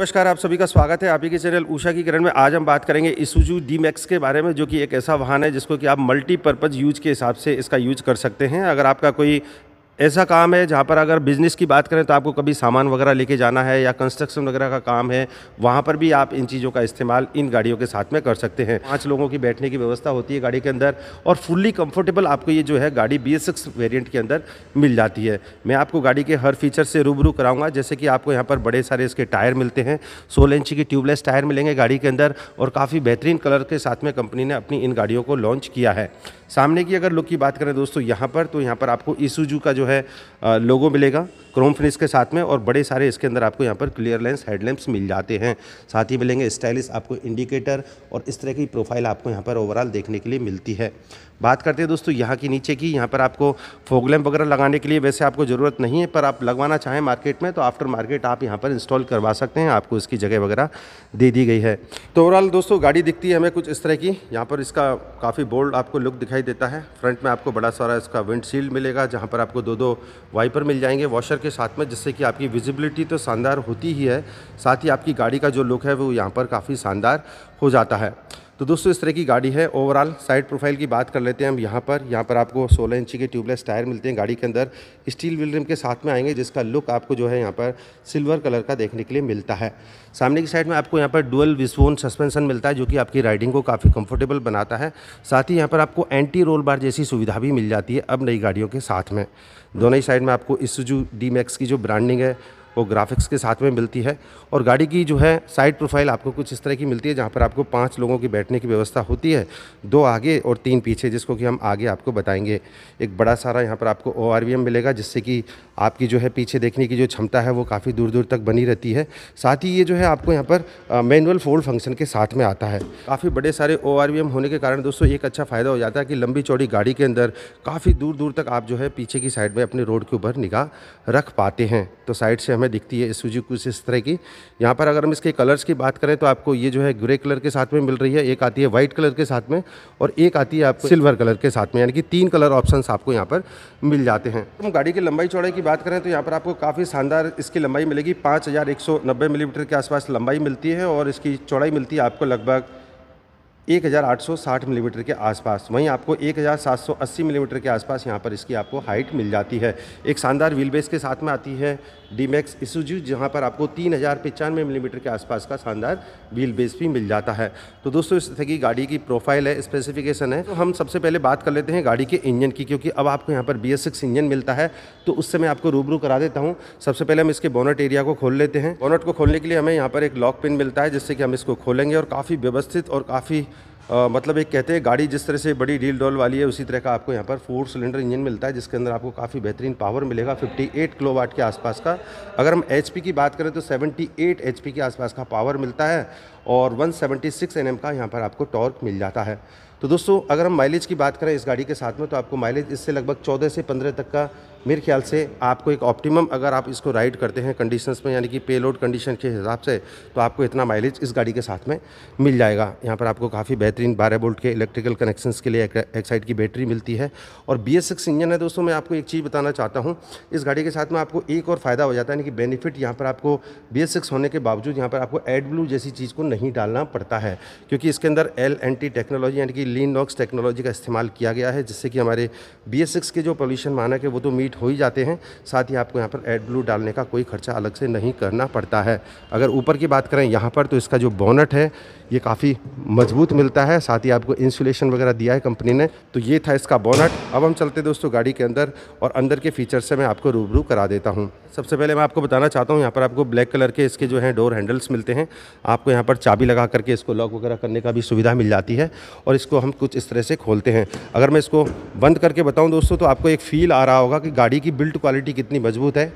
नमस्कार आप सभी का स्वागत है आप ही के चैनल उषा की किरण में आज हम बात करेंगे इसुजू डी मैक्स के बारे में जो कि एक ऐसा वाहन है जिसको कि आप मल्टीपर्पज़ यूज के हिसाब से इसका यूज कर सकते हैं अगर आपका कोई ऐसा काम है जहाँ पर अगर बिज़नेस की बात करें तो आपको कभी सामान वगैरह लेके जाना है या कंस्ट्रक्शन वगैरह का काम है वहाँ पर भी आप इन चीज़ों का इस्तेमाल इन गाड़ियों के साथ में कर सकते हैं पाँच लोगों की बैठने की व्यवस्था होती है गाड़ी के अंदर और फुल्ली कंफर्टेबल आपको ये जो है गाड़ी बी एस वेरियंट के अंदर मिल जाती है मैं आपको गाड़ी के हर फीचर से रूबरू कराऊँगा जैसे कि आपको यहाँ पर बड़े सारे इसके टायर मिलते हैं सोलह इंची की ट्यूबलेस टायर मिलेंगे गाड़ी के अंदर और काफ़ी बेहतरीन कलर के साथ में कंपनी ने अपनी इन गाड़ियों को लॉन्च किया है सामने की अगर लुक की बात करें दोस्तों यहाँ पर तो यहाँ पर आपको ईसूजू का जो जो है लोगो मिलेगा क्रोम फिनिश के साथ में और बड़े सारे इसके अंदर आपको यहाँ पर क्लियर लेंस हेडलैम्प्स मिल जाते हैं साथ ही मिलेंगे स्टाइलिश आपको इंडिकेटर और इस तरह की प्रोफाइल आपको यहाँ पर ओवरऑल देखने के लिए मिलती है बात करते हैं दोस्तों यहाँ की नीचे की यहाँ पर आपको फोगलैम्प वगैरह लगाने के लिए वैसे आपको ज़रूरत नहीं है पर आप लगवाना चाहें मार्केट में तो आफ्टर मार्केट आप यहाँ पर इंस्टॉल करवा सकते हैं आपको इसकी जगह वगैरह दे दी गई है तो ओवरऑल दोस्तों गाड़ी दिखती है हमें कुछ इस तरह की यहाँ पर इसका काफ़ी बोल्ड आपको लुक दिखाई देता है फ्रंट में आपको बड़ा सारा इसका विंडशील्ड मिलेगा जहाँ पर आपको दो दो वाइपर मिल जाएंगे वॉशर के साथ में जिससे कि आपकी विजिबिलिटी तो शानदार होती ही है साथ ही आपकी गाड़ी का जो लुक है वो यहाँ पर काफ़ी शानदार हो जाता है तो दोस्तों इस तरह की गाड़ी है ओवरऑल साइड प्रोफाइल की बात कर लेते हैं हम यहाँ पर यहाँ पर आपको 16 इंची के ट्यूबलेस टायर मिलते हैं गाड़ी के अंदर स्टील व्हील रिम के साथ में आएंगे जिसका लुक आपको जो है यहाँ पर सिल्वर कलर का देखने के लिए मिलता है सामने की साइड में आपको यहाँ पर डुअल विस्वोन सस्पेंसन मिलता है जो कि आपकी राइडिंग को काफ़ी कम्फर्टेबल बनाता है साथ ही यहाँ पर आपको एंटी रोल बार जैसी सुविधा भी मिल जाती है अब नई गाड़ियों के साथ में दोनों ही साइड में आपको इस डी की जो ब्रांडिंग है वो ग्राफिक्स के साथ में मिलती है और गाड़ी की जो है साइड प्रोफाइल आपको कुछ इस तरह की मिलती है जहाँ पर आपको पाँच लोगों की बैठने की व्यवस्था होती है दो आगे और तीन पीछे जिसको कि हम आगे आपको बताएंगे एक बड़ा सारा यहाँ पर आपको ओ मिलेगा जिससे कि आपकी जो है पीछे देखने की जो क्षमता है वो काफ़ी दूर दूर तक बनी रहती है साथ ही ये जो है आपको यहाँ पर मैनुअल फोल्ड फंक्शन के साथ में आता है काफ़ी बड़े सारे ओ होने के कारण दोस्तों एक अच्छा फ़ायदा हो जाता है कि लंबी चौड़ी गाड़ी के अंदर काफ़ी दूर दूर तक आप जो है पीछे की साइड में अपने रोड के ऊपर निगाह रख पाते हैं तो साइड से हमें हमें दिखती है इसुजी कुछ इस तरह की यहाँ पर अगर हम इसके कलर्स की बात करें तो आपको ये जो है ग्रे कलर के साथ में मिल रही है एक आती है वाइट कलर के साथ में और एक आती है आपको सिल्वर कलर के साथ में यानी कि तीन कलर ऑप्शन आपको यहाँ पर मिल जाते हैं हम गाड़ी की लंबाई चौड़ाई की बात करें तो यहाँ पर आपको काफ़ी शानदार इसकी लंबाई मिलेगी पाँच मिलीमीटर के आसपास लंबाई मिलती है और इसकी चौड़ाई मिलती है आपको लगभग 1860 मिलीमीटर के आसपास वहीं आपको 1780 मिलीमीटर के आसपास यहाँ पर इसकी आपको हाइट मिल जाती है एक शानदार व्हील बेस के साथ में आती है डी मैक्स इसुजू जहाँ पर आपको तीन हज़ार पचानवे मिलीमीटर के आसपास का शानदार व्हील बेस भी मिल जाता है तो दोस्तों इस तरह की गाड़ी की प्रोफाइल है स्पेसिफिकेशन है तो हम सबसे पहले बात कर लेते हैं गाड़ी के इंजन की क्योंकि अब आपको यहाँ पर बी इंजन मिलता है तो उससे मैं आपको रूबरू करा देता हूँ सबसे पहले हम इसके बोनट एरिया को खोल लेते हैं बोनट को खोलने के लिए हमें यहाँ पर एक लॉक पिन मिलता है जिससे कि हम इसको खोलेंगे और काफ़ी व्यवस्थित और काफ़ी आ, मतलब एक कहते हैं गाड़ी जिस तरह से बड़ी डील डॉल वाली है उसी तरह का आपको यहाँ पर फोर सिलेंडर इंजन मिलता है जिसके अंदर आपको काफ़ी बेहतरीन पावर मिलेगा 58 किलोवाट के आसपास का अगर हम एच की बात करें तो 78 एच के आसपास का पावर मिलता है और 176 एनएम का यहाँ पर आपको टॉर्क मिल जाता है तो दोस्तों अगर हम माइलेज की बात करें इस गाड़ी के साथ में तो आपको माइलेज इससे लगभग 14 से 15 तक का मेरे ख्याल से आपको एक ऑप्टिमम अगर आप इसको राइड करते हैं कंडीशंस में यानी कि पे लोड कंडीशन के हिसाब से तो आपको इतना माइलेज इस गाड़ी के साथ में मिल जाएगा यहाँ पर आपको काफ़ी बेहतरीन बारह बोल्ट के इलेक्ट्रिकल कनेक्शंस के लिए एक साइड की बैटरी मिलती है और बी इंजन है दोस्तों मैं आपको एक चीज़ बताना चाहता हूँ इस गाड़ी के साथ में आपको एक और फ़ायदा हो जाता है यानी कि बेनिफिट यहाँ पर आपको बी होने के बावजूद यहाँ पर आपको एड ब्लू जैसी चीज़ को नहीं डालना पड़ता है क्योंकि इसके अंदर एल एन टेक्नोलॉजी यानी कि लीन नॉक्स टेक्नोलॉजी का इस्तेमाल किया गया है जिससे कि हमारे बी के जो पॉल्यूशन मानक है वो तो मीट हो ही जाते हैं साथ ही आपको यहाँ पर एड ब्लू डालने का कोई खर्चा अलग से नहीं करना पड़ता है अगर ऊपर की बात करें यहाँ पर तो इसका जो बोनट है ये काफ़ी मजबूत मिलता है साथ ही आपको इंसुलेशन वगैरह दिया है कंपनी ने तो ये था इसका बोनट अब हम चलते दोस्तों गाड़ी के अंदर और अंदर के फीचर से मैं आपको रूबरू करा देता हूँ सबसे पहले मैं आपको बताना चाहता हूँ यहाँ पर आपको ब्लैक कलर के इसके जो हैं डोर हैंडल्स मिलते हैं आपको यहाँ पर चाबी लगा करके इसको लॉक वगैरह करने का भी सुविधा मिल जाती है और इसको हम कुछ इस तरह से खोलते हैं अगर मैं इसको बंद करके बताऊँ दोस्तों तो आपको एक फील आ रहा होगा कि गाड़ी की बिल्ट क्वालिटी कितनी मजबूत है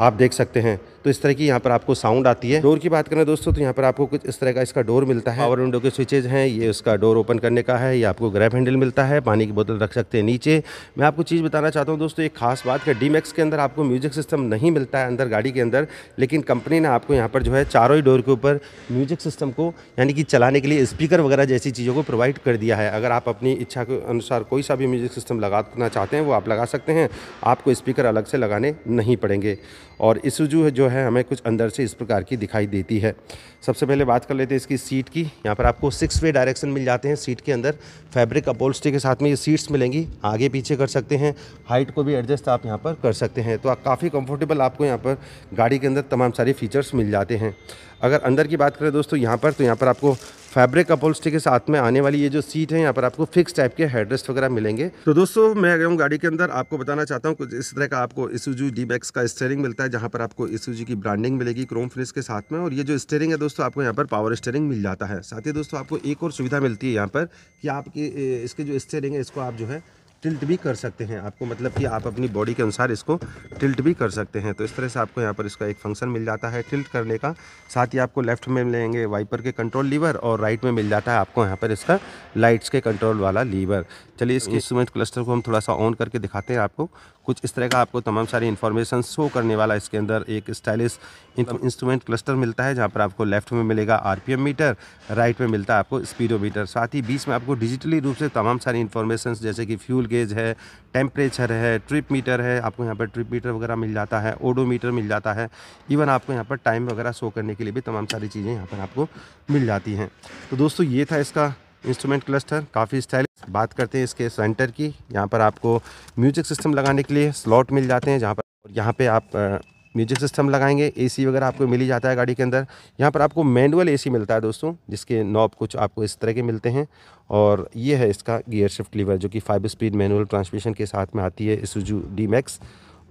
आप देख सकते हैं तो इस तरह की यहाँ पर आपको साउंड आती है डोर की बात करें दोस्तों तो यहाँ पर आपको कुछ इस तरह का इसका डोर मिलता है पावर विंडो के स्विचेज हैं ये उसका डोर ओपन करने का है ये आपको ग्रैप हैंडल मिलता है पानी की बोतल रख सकते हैं नीचे मैं आपको चीज़ बताना चाहता हूँ दोस्तों एक खास बात है डी के अंदर आपको म्यूजिक सिस्टम नहीं मिलता है अंदर गाड़ी के अंदर लेकिन कंपनी ने आपको यहाँ पर जो है चारों ही डोर के ऊपर म्यूजिक सिस्टम को यानी कि चलाने के लिए स्पीकर वगैरह जैसी चीज़ों को प्रोवाइड कर दिया है अगर आप अपनी इच्छा के अनुसार कोई सा भी म्यूजिक सिस्टम लगाना चाहते हैं वो आप लगा सकते हैं आपको स्पीकर अलग से लगाने नहीं पड़ेंगे और इस जो है है हमें कुछ अंदर से इस प्रकार की दिखाई देती है सबसे पहले बात कर लेते हैं इसकी सीट की यहाँ पर आपको सिक्स वे डायरेक्शन मिल जाते हैं सीट के अंदर फैब्रिक अपोल्स्टी के साथ में ये सीट्स मिलेंगी आगे पीछे कर सकते हैं हाइट को भी एडजस्ट आप यहाँ पर कर सकते हैं तो आप काफ़ी कंफर्टेबल आपको यहाँ पर गाड़ी के अंदर तमाम सारे फीचर्स मिल जाते हैं अगर अंदर की बात करें दोस्तों यहाँ पर तो यहाँ पर आपको फैब्रिक अपोलस्टी के साथ में आने वाली ये जो सीट है यहाँ पर आपको फिक्स टाइप के हेडरेस्ट वगैरह मिलेंगे तो दोस्तों मैं गया हूँ गाड़ी के अंदर आपको बताना चाहता हूँ कुछ इस तरह का आपको इसुजू डी बैक्स का स्टेयरिंग मिलता है जहाँ पर आपको इसुजू की ब्रांडिंग मिलेगी क्रोम फिनिश के साथ में और ये जो स्टेयरिंग है दोस्तों आपको यहाँ पर पावर स्टेयरिंग मिल जाता है साथ ही दोस्तों आपको एक और सुविधा मिलती है यहाँ पर कि आपकी इसके जो स्टेयरिंग है इसको आप जो है टिल्ट भी कर सकते हैं आपको मतलब कि आप अपनी बॉडी के अनुसार इसको टिल्ट भी कर सकते हैं तो इस तरह से आपको यहाँ पर इसका एक फंक्शन मिल जाता है टिल्ट करने का साथ ही आपको लेफ्ट में मिलेंगे वाइपर के कंट्रोल लीवर और राइट में मिल जाता है आपको यहाँ पर इसका लाइट्स के कंट्रोल वाला लीवर चलिए इस इंस्ट्रूमेंट क्लस्टर को हम थोड़ा सा ऑन करके दिखाते हैं आपको कुछ इस तरह का आपको तमाम सारी इन्फॉर्मेशन शो करने वाला इसके अंदर एक स्टाइलिश इंस्ट्रूमेंट क्लस्टर मिलता है जहाँ पर आपको लेफ्ट में मिलेगा आर मीटर राइट में मिलता है आपको स्पीडो साथ ही बीच में आपको डिजिटली रूप से तमाम सारी इन्फॉर्मेशन जैसे कि फ्यूल गेज है टेम्परेचर है ट्रिप मीटर है आपको यहाँ पर ट्रिप मीटर वगैरह मिल जाता है ओडोमीटर मिल जाता है इवन आपको यहाँ पर टाइम वगैरह शो करने के लिए भी तमाम सारी चीज़ें यहाँ पर आपको मिल जाती हैं तो दोस्तों ये था इसका इंस्ट्रूमेंट क्लस्टर काफ़ी स्टाइल बात करते हैं इसके सेंटर की यहाँ पर आपको म्यूजिक सिस्टम लगाने के लिए स्लॉट मिल जाते हैं जहाँ पर यहाँ पे आप म्यूजिक सिस्टम लगाएंगे एसी वगैरह आपको मिल ही जाता है गाड़ी के अंदर यहाँ पर आपको मैनुअल एसी मिलता है दोस्तों जिसके नॉब कुछ आपको इस तरह के मिलते हैं और ये है इसका गियर शिफ्ट लीवर जो कि फाइव स्पीड मैनुअल ट्रांसमिशन के साथ में आती है इसुजू डी मैक्स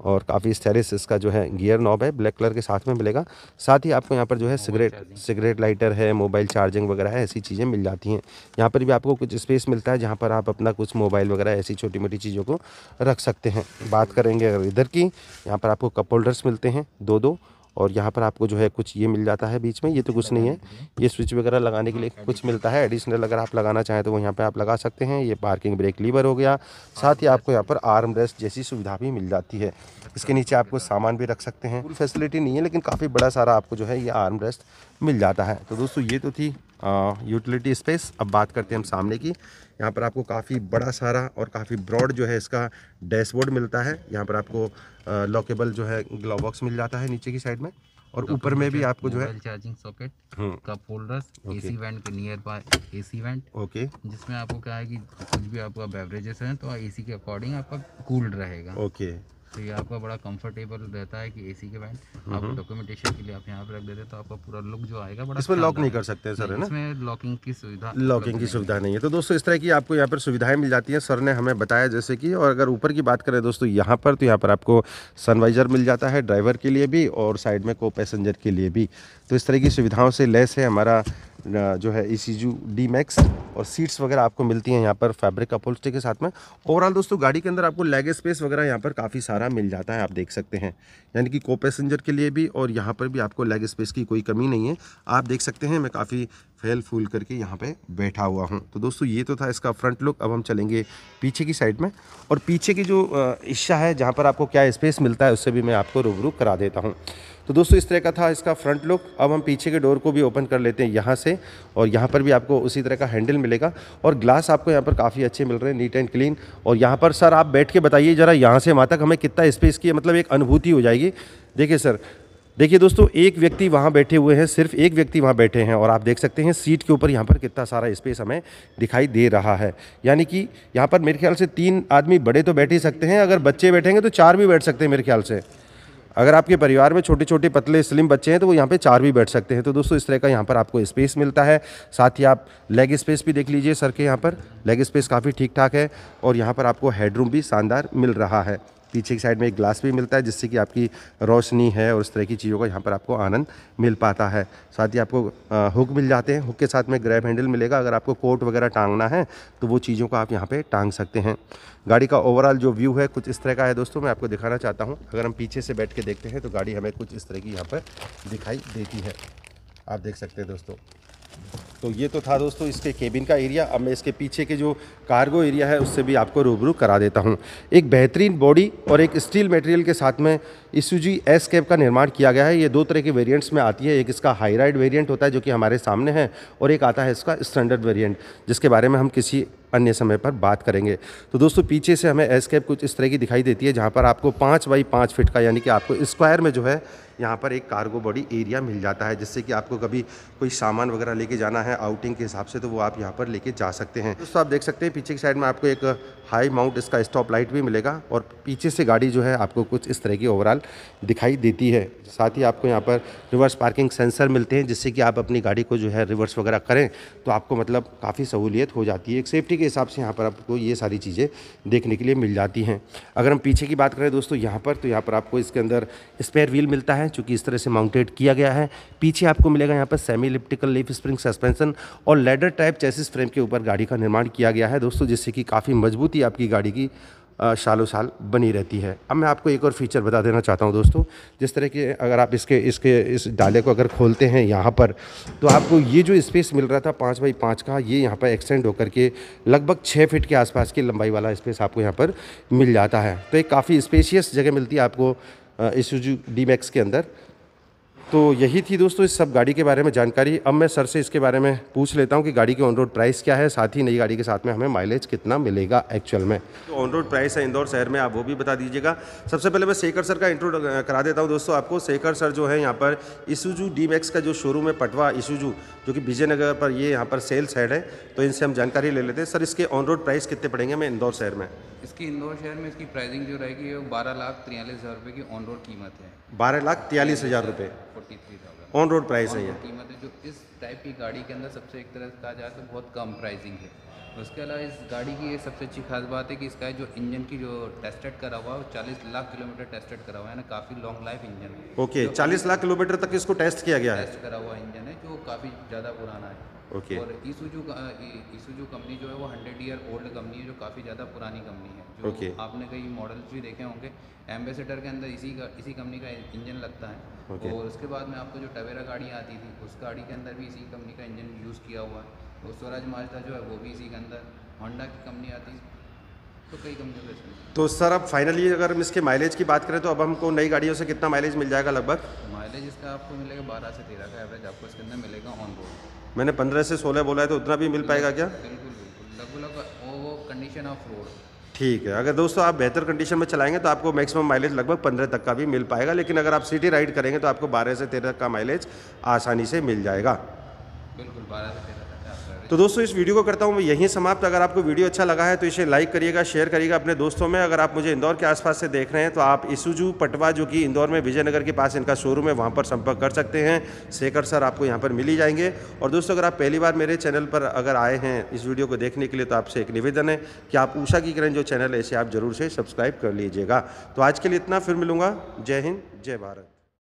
और काफ़ी स्टेरिस इसका जो है गियर नॉब है ब्लैक कलर के साथ में मिलेगा साथ ही आपको यहाँ पर जो है सिगरेट सिगरेट लाइटर है मोबाइल चार्जिंग वगैरह है ऐसी चीज़ें मिल जाती हैं यहाँ पर भी आपको कुछ स्पेस मिलता है जहाँ पर आप अपना कुछ मोबाइल वगैरह ऐसी छोटी मोटी चीज़ों को रख सकते हैं बात करेंगे अगर इधर की यहाँ पर आपको कप होल्डर्स मिलते हैं दो दो और यहाँ पर आपको जो है कुछ ये मिल जाता है बीच में ये तो कुछ नहीं है ये स्विच वगैरह लगाने के लिए कुछ मिलता है एडिशनल अगर आप लगाना चाहें तो वो यहाँ पर आप लगा सकते हैं ये पार्किंग ब्रेक लीवर हो गया साथ ही आपको यहाँ पर आर्म रेस्ट जैसी सुविधा भी मिल जाती है इसके नीचे आपको सामान भी रख सकते हैं फैसिलिटी नहीं है लेकिन काफ़ी बड़ा सारा आपको जो है ये आर्म रेस्ट मिल जाता है तो दोस्तों ये तो थी यूटिलिटी स्पेस अब बात करते हैं हम सामने की यहाँ पर आपको काफ़ी बड़ा सारा और काफ़ी ब्रॉड जो है इसका डैशबोर्ड मिलता है यहाँ पर आपको लॉकेबल जो है ग्लोव बॉक्स मिल जाता है नीचे की साइड में और ऊपर में भी आपको जो है charging socket cup holder AC vent के nearby AC vent okay जिसमें आपको क्या है कि कुछ भी आपका बेवरेजेस हैं तो एसी के अकॉर्डिंग आपका कूल्ड रहेगा ओके तो ये आपका बड़ा कंफर्टेबल रहता है कि एसी के बैंड आप डॉक्यूमेंटेशन के लिए आप यहाँ पे रख देते तो आपका पूरा लुक जो आएगा बड़ा इसमें लॉक नहीं कर सकते सर है ना इसमें लॉकिंग की सुविधा लॉकिंग की सुविधा नहीं है तो दोस्तों इस तरह की आपको यहाँ पर सुविधाएं मिल जाती हैं सर ने हमें बताया जैसे कि और अगर ऊपर की बात करें दोस्तों यहाँ पर तो यहाँ पर आपको सनवाइज़र मिल जाता है ड्राइवर के लिए भी और साइड में को पैसेंजर के लिए भी तो इस तरह की सुविधाओं से लेस है हमारा जो है ई सी जू डी मैक्स और सीट्स वगैरह आपको मिलती हैं यहाँ पर फैब्रिक अपहोल्स्ट्री के साथ में ओवरऑल दोस्तों गाड़ी के अंदर आपको लेग स्पेस वगैरह यहाँ पर काफ़ी सारा मिल जाता है आप देख सकते हैं यानी कि को पैसेंजर के लिए भी और यहाँ पर भी आपको लेग स्पेस की कोई कमी नहीं है आप देख सकते हैं मैं काफ़ी फैल फूल करके यहाँ पर बैठा हुआ हूँ तो दोस्तों ये तो था इसका फ्रंट लुक अब हम चलेंगे पीछे की साइड में और पीछे की जो इच्छा है जहाँ पर आपको क्या स्पेस मिलता है उससे भी मैं आपको रूबरू करा देता हूँ तो दोस्तों इस तरह का था इसका फ्रंट लुक अब हम पीछे के डोर को भी ओपन कर लेते हैं यहाँ से और यहाँ पर भी आपको उसी तरह का हैंडल मिलेगा और ग्लास आपको यहाँ पर काफ़ी अच्छे मिल रहे हैं नीट एंड क्लीन और यहाँ पर सर आप बैठ के बताइए ज़रा यहाँ से वहाँ तक हमें कितना स्पेस की मतलब एक अनुभूति हो जाएगी देखिए सर देखिए दोस्तों एक व्यक्ति वहाँ बैठे हुए हैं सिर्फ एक व्यक्ति वहाँ बैठे हैं और आप देख सकते हैं सीट के ऊपर यहाँ पर कितना सारा स्पेस हमें दिखाई दे रहा है यानी कि यहाँ पर मेरे ख्याल से तीन आदमी बड़े तो बैठ ही सकते हैं अगर बच्चे बैठेंगे तो चार भी बैठ सकते हैं मेरे ख्याल से अगर आपके परिवार में छोटे छोटे पतले स्लिम बच्चे हैं तो वो यहाँ पे चार भी बैठ सकते हैं तो दोस्तों इस तरह का यहाँ पर आपको स्पेस मिलता है साथ ही आप लेग स्पेस भी देख लीजिए सर के यहाँ पर लेग स्पेस काफ़ी ठीक ठाक है और यहाँ पर आपको हेडरूम भी शानदार मिल रहा है पीछे की साइड में एक ग्लास भी मिलता है जिससे कि आपकी रोशनी है और उस तरह की चीज़ों का यहाँ पर आपको आनंद मिल पाता है साथ ही आपको हुक मिल जाते हैं हुक के साथ में ग्रैब हैंडल मिलेगा अगर आपको कोट वगैरह टांगना है तो वो चीज़ों को आप यहाँ पर टांग सकते हैं गाड़ी का ओवरऑल जो व्यू है कुछ इस तरह का है दोस्तों मैं आपको दिखाना चाहता हूँ अगर हम पीछे से बैठ के देखते हैं तो गाड़ी हमें कुछ इस तरह की यहाँ पर दिखाई देती है आप देख सकते हैं दोस्तों तो ये तो था दोस्तों इसके केबिन का एरिया अब मैं इसके पीछे के जो कार्गो एरिया है उससे भी आपको रूबरू करा देता हूँ एक बेहतरीन बॉडी और एक स्टील मटेरियल के साथ में इसुजी एस कैब का निर्माण किया गया है ये दो तरह के वेरिएंट्स में आती है एक इसका हाई राइड होता है जो कि हमारे सामने है और एक आता है इसका स्टैंडर्ड वेरियंट जिसके बारे में हम किसी अन्य समय पर बात करेंगे तो दोस्तों पीछे से हमें एस कैब कुछ इस तरह की दिखाई देती है जहाँ पर आपको पाँच बाई पाँच फिट का यानी कि आपको स्क्वायर में जो है यहाँ पर एक कार्गो बॉडी एरिया मिल जाता है जिससे कि आपको कभी कोई सामान वगैरह लेके जाना है आउटिंग के हिसाब से तो वो आप यहाँ पर लेके जा सकते हैं दोस्तों आप देख सकते हैं पीछे की साइड में आपको एक हाई माउंट इसका स्टॉप लाइट भी मिलेगा और पीछे से गाड़ी जो है आपको कुछ इस तरह की ओवरऑल दिखाई देती है साथ ही आपको यहाँ पर रिवर्स पार्किंग सेंसर मिलते हैं जिससे कि आप अपनी गाड़ी को जो है रिवर्स वगैरह करें तो आपको मतलब काफ़ी सहूलियत हो जाती है एक सेफ्टी के हिसाब से यहाँ पर आपको ये सारी चीज़ें देखने के लिए मिल जाती हैं अगर हम पीछे की बात करें दोस्तों यहाँ पर तो यहाँ पर आपको इसके अंदर स्पेयर व्हील मिलता है है चूँकि इस तरह से माउंटेड किया गया है पीछे आपको मिलेगा यहाँ पर semi elliptical leaf spring suspension और लेडर टाइप चेसिस फ्रेम के ऊपर गाड़ी का निर्माण किया गया है दोस्तों जिससे कि काफ़ी मजबूती आपकी गाड़ी की सालों साल बनी रहती है अब मैं आपको एक और फीचर बता देना चाहता हूँ दोस्तों जिस तरह के अगर आप इसके इसके इस डाले को अगर खोलते हैं यहाँ पर तो आपको ये जो स्पेस मिल रहा था पाँच बाई पाँच का ये यहाँ पर एक्सटेंड होकर के लगभग छः फीट के आसपास की लंबाई वाला स्पेस आपको यहाँ पर मिल जाता है तो एक काफ़ी स्पेशियस जगह मिलती है आपको यू जी डी मैक्स के अंदर तो यही थी दोस्तों इस सब गाड़ी के बारे में जानकारी अब मैं सर से इसके बारे में पूछ लेता हूँ कि गाड़ी की ऑन रोड प्राइस क्या है साथ ही नई गाड़ी के साथ में हमें माइलेज कितना मिलेगा एक्चुअल में तो ऑन रोड प्राइस है इंदौर शहर में आप वो भी बता दीजिएगा सबसे पहले मैं शेखर सर का इंट्रोड करा देता हूँ दोस्तों आपको शेखर सर जो है यहाँ पर इसूजू डी का जो शोरूम है पटवा इसूजू जो कि विजयनगर पर ये यहाँ पर सेल्स हेड है तो इनसे हम जानकारी ले लेते हैं सर इसके ऑन रोड प्राइस कितने पड़ेंगे हमें इंदौर शहर में इसकी इंदौर शहर में इसकी प्राइसिंग जो रहेगी वो बारह लाख तिरयालीस हज़ार रुपये की ऑन रोड कीमत है बारह लाख तिरयालीस हज़ार रुपये ऑन रोड प्राइस है ये कीमत मतलब है जो इस टाइप की गाड़ी के अंदर सबसे एक तरह से कहा जाए तो बहुत कम प्राइसिंग है उसके अलावा इस गाड़ी की सबसे अच्छी खास बात है कि इसका जो इंजन की जो टेस्टेड करा हुआ है चालीस लाख किलोमीटर टेस्टेड करा हुआ है ना काफ़ी लॉन्ग लाइफ इंजन है ओके तो चालीस लाख किलोमीटर तक इसको टेस्ट किया गया है टेस्ट करा हुआ इंजन है जो काफ़ी ज़्यादा पुराना है ओके और इस ईसूजू कंपनी जो है वो हंड्रेड ईयर ओल्ड कंपनी है जो काफ़ी ज़्यादा पुरानी कंपनी है जो okay. आपने कई मॉडल्स भी देखे होंगे एम्बेसडर के अंदर इसी का इसी कंपनी का इंजन लगता है okay. और उसके बाद में आपको जो टवेरा गाड़ी आती थी उस गाड़ी के अंदर भी इसी कंपनी का इंजन यूज़ किया हुआ है और स्वराज माजदा जो है वो भी इसी के अंदर होंडा की कंपनी आती तो, तो सर अब फाइनली अगर हम इसके माइलेज की बात करें तो अब हमको नई गाड़ियों से कितना माइलेज मिल जाएगा लगभग माइलेज इसका आपको मिलेगा बारह से तेरह का एवरेज आपको इसके अंदर मिलेगा ऑन रोड मैंने पंद्रह से सोलह बोला है तो उतना भी मिल पाएगा क्या बिल्कुल बिल्कुल लगभग वो कंडीशन ऑफ रोड ठीक है अगर दोस्तों आप बेहतर कंडीशन में चलाएंगे तो आपको मैक्सिमम माइलेज लगभग पंद्रह तक का भी मिल पाएगा लेकिन अगर आप सिटी राइड करेंगे तो आपको बारह से तेरह का माइलेज आसानी से मिल जाएगा बिल्कुल बारह से तेरह तो दोस्तों इस वीडियो को करता हूँ मैं यहीं समाप्त अगर आपको वीडियो अच्छा लगा है तो इसे लाइक करिएगा शेयर करिएगा अपने दोस्तों में अगर आप मुझे इंदौर के आसपास से देख रहे हैं तो आप इसुजू पटवा जो कि इंदौर में विजयनगर के पास इनका शोरूम है वहाँ पर संपर्क कर सकते हैं शेखर सर आपको यहाँ पर मिल ही जाएंगे और दोस्तों अगर आप पहली बार मेरे चैनल पर अगर आए हैं इस वीडियो को देखने के लिए तो आपसे एक निवेदन है कि आप ऊषा की किरण जो चैनल है इसे आप जरूर से सब्सक्राइब कर लीजिएगा तो आज के लिए इतना फिर मिलूंगा जय हिंद जय भारत